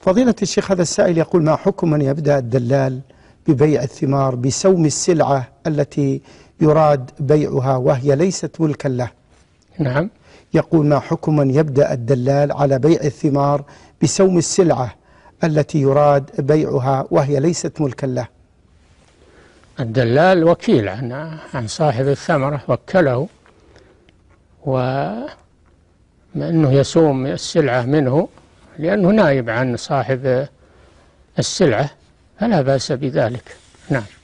فضيلة الشيخ هذا السائل يقول ما حكم من يبدأ الدلال ببيع الثمار بسوم السلعة التي يراد بيعها وهي ليست ملكا له نعم يقول ما حكم من يبدأ الدلال على بيع الثمار بسوم السلعة التي يراد بيعها وهي ليست ملكا له الدلال وكيل عن, عن صاحب الثمرة وكله وأنه يسوم السلعة منه لأنه نائب عن صاحب السلعة فلا بأس بذلك نعم